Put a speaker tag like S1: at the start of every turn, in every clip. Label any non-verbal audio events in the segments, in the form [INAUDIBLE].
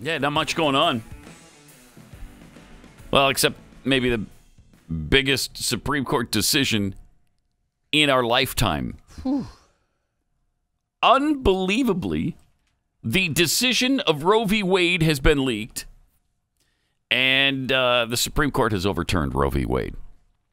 S1: Yeah, not much going on. Well, except maybe the biggest Supreme Court decision in our lifetime. Whew. Unbelievably, the decision of Roe v. Wade has been leaked, and uh, the Supreme Court has overturned Roe v. Wade.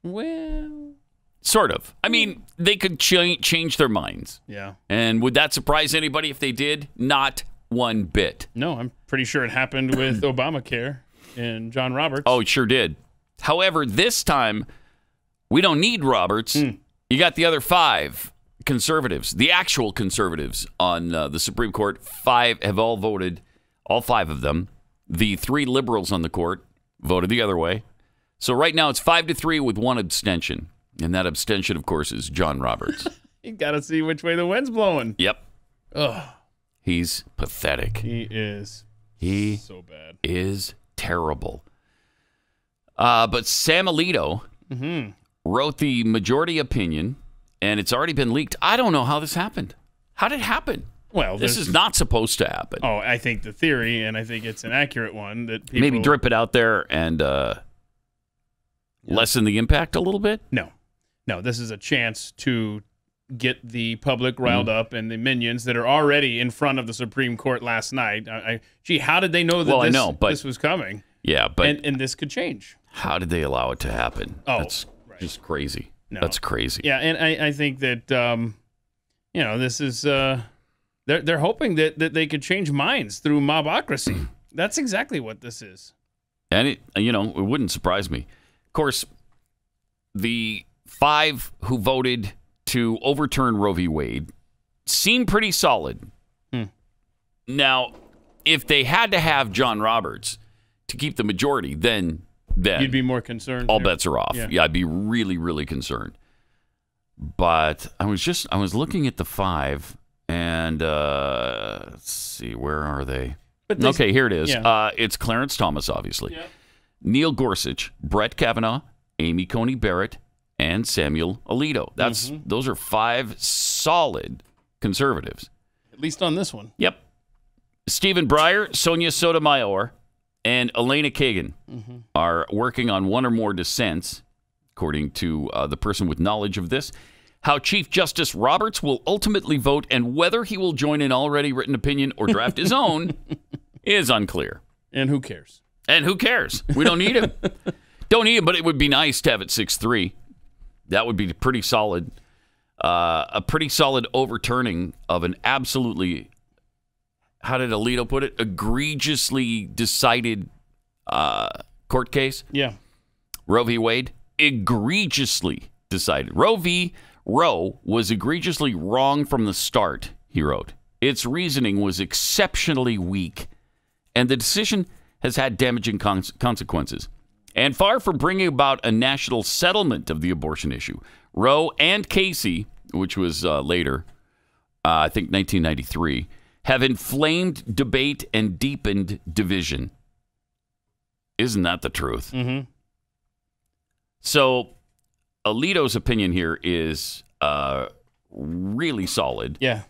S1: Well, sort of. I mean, they could ch change their minds. Yeah. And would that surprise anybody if they did? Not one bit.
S2: No, I'm pretty sure it happened with [CLEARS THROAT] Obamacare and John Roberts. Oh,
S1: it sure did. However, this time we don't need Roberts. Mm. You got the other five conservatives, the actual conservatives on uh, the Supreme Court. Five have all voted, all five of them. The three liberals on the court voted the other way. So right now it's five to three with one abstention. And that abstention, of course, is John Roberts.
S2: [LAUGHS] you got to see which way the wind's blowing. Yep. Ugh.
S1: He's pathetic.
S2: He is.
S1: He so bad. Is terrible. Uh, but Sam Alito mm -hmm. wrote the majority opinion, and it's already been leaked. I don't know how this
S2: happened. How did it happen? Well, this is
S1: not supposed to happen.
S2: Oh, I think the theory, and I think it's an accurate one that people... maybe drip
S1: it out there and uh, lessen the impact a little bit.
S2: No, no, this is a chance to get the public riled mm-hmm. up and the minions that are already in front of the Supreme Court last night. I, I, gee, how did they know that well, this, I know, but, this was coming?
S1: Yeah, but and,
S2: and, this could change.
S1: How did they allow it to happen? Oh, that's right. just crazy. No. That's crazy.
S2: Yeah, and I, I think that um, you know this is uh, they're they're hoping that that they could change minds through mobocracy. [CLEARS THROAT] that's exactly what this is.
S1: And it you know it wouldn't surprise me. Of course, the five who voted to overturn Roe v. Wade seem pretty solid. Hmm. Now, if they had to have John Roberts to keep the majority, then then you'd
S2: be more concerned. All there. bets are off. Yeah.
S1: yeah, I'd be really, really concerned. But I was just I was looking at the five and uh, let's see where are they? they okay, here it is. Yeah. Uh, it's Clarence Thomas, obviously. Yeah. Neil Gorsuch, Brett Kavanaugh, Amy Coney Barrett, and Samuel Alito. That's mm-hmm. those are five solid conservatives.
S2: At least on this one.
S1: Yep. Stephen Breyer, Sonia Sotomayor, and Elena Kagan mm-hmm. are working on one or more dissents, according to uh, the person with knowledge of this. How Chief Justice Roberts will ultimately vote and whether he will join an already written opinion or draft his own [LAUGHS] is
S2: unclear. And who cares?
S1: And who cares? We don't need him. [LAUGHS] don't need him, but it would be nice to have it 6 3. That would be pretty solid. Uh, a pretty solid overturning of an absolutely, how did Alito put it? Egregiously decided uh, court case. Yeah. Roe v. Wade. Egregiously decided. Roe v. Roe was egregiously wrong from the start, he wrote. Its reasoning was exceptionally weak, and the decision has had damaging cons consequences. And far from bringing about a national settlement of the abortion issue, Roe and Casey, which was uh, later, uh, I think 1993, have inflamed debate and deepened division. Isn't that the truth? Mm-hmm. So, Alito's opinion here is uh, really
S2: solid. Yeah.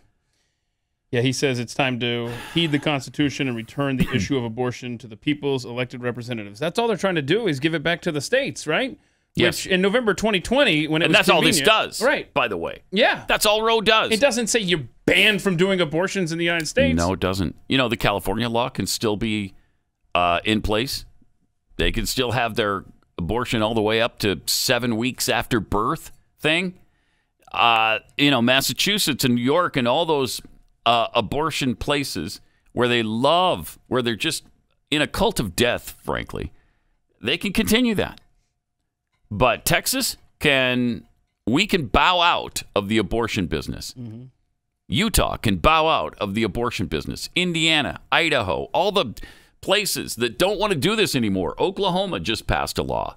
S2: Yeah, he says it's time to heed the Constitution and return the issue of abortion to the people's elected representatives. That's all they're trying to do is give it back to the states, right? Yes. Which in November 2020, when it and that's all this does, right? By the way, yeah, that's all Roe does. It doesn't say you're banned from doing abortions in the United States.
S1: No, it doesn't. You know, the California law can still be uh, in place. They can still have their abortion all the way up to seven weeks after birth thing. Uh, you know, Massachusetts and New York and all those uh, abortion places where they love, where they're just in a cult of death, frankly, they can continue that. But Texas can, we can bow out of the abortion business. Mm -hmm. Utah can bow out of the abortion business. Indiana, Idaho, all the places that don't want to do this anymore. Oklahoma just passed a law,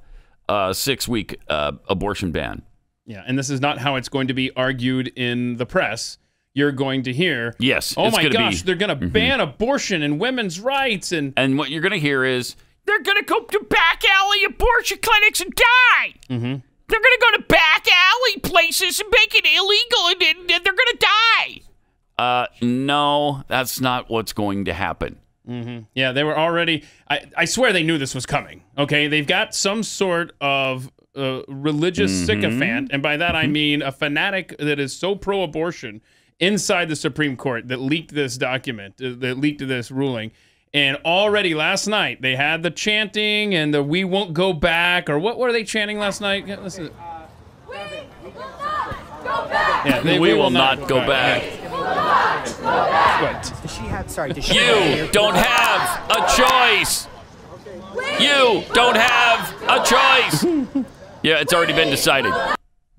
S1: a uh, six week uh, abortion ban.
S2: Yeah, and this is not how it's going to be argued in the press you're going to hear. Yes. Oh my gosh, be. they're going to mm -hmm. ban abortion and women's rights and and what you're going to hear is
S1: they're going to go to back alley abortion clinics and die. Mm -hmm. They're going to go to back alley places and make it illegal, and, and they're going to die. Uh, no, that's not what's going to happen.
S2: Mm -hmm. Yeah, they were already. I, I swear they knew this was coming. Okay, they've got some sort of uh, religious mm-hmm. sycophant, and by that I mean a fanatic that is so pro-abortion inside the Supreme Court that leaked this document, uh, that leaked this ruling. And already last night, they had the chanting and the we won't go back, or what were they chanting last night? Listen. Uh, we will not go back. Yeah, they, we, we, will, not, not go, back. back. What? Does she have, sorry, does she you don't have
S1: a choice. You don't have a choice. yeah, it's already been decided.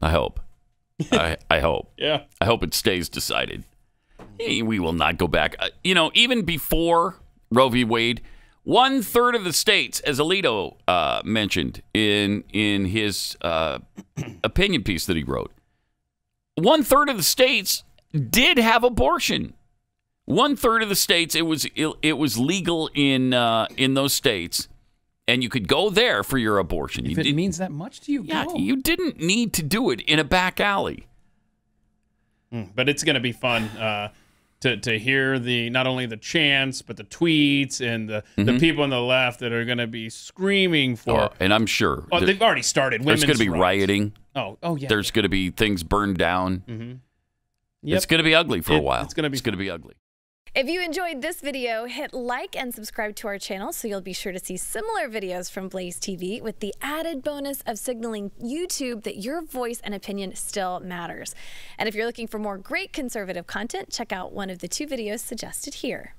S1: I hope. [LAUGHS] I, I hope. Yeah. I hope it stays decided. We will not go back. Uh, you know, even before Roe v. Wade, one third of the states, as Alito uh, mentioned in in his uh, [CLEARS THROAT] opinion piece that he wrote, one third of the states did have abortion. One third of the states, it was it, it was legal in uh, in those states and you could go there for your abortion. If you
S2: it means that much to you, yeah, go. you didn't need to do it in a back alley. Hmm, but it's going to be fun uh, to to hear the not only the chants but the tweets and the, mm-hmm. the people on the left that are going to be screaming for. Oh,
S1: and I'm sure oh, they've already started. There's going to be rights. rioting. Oh, oh yeah. There's yeah. going to be things burned down.
S2: Mm-hmm. Yep. It's going to be ugly for it, a while.
S1: It's going to be. It's going to be ugly.
S2: If you enjoyed this video, hit like and subscribe to our channel so you'll be sure to see similar videos from Blaze TV with the added bonus of signaling
S1: YouTube that your voice and opinion still matters. And if you're looking for more great conservative content, check out one of the two videos suggested here.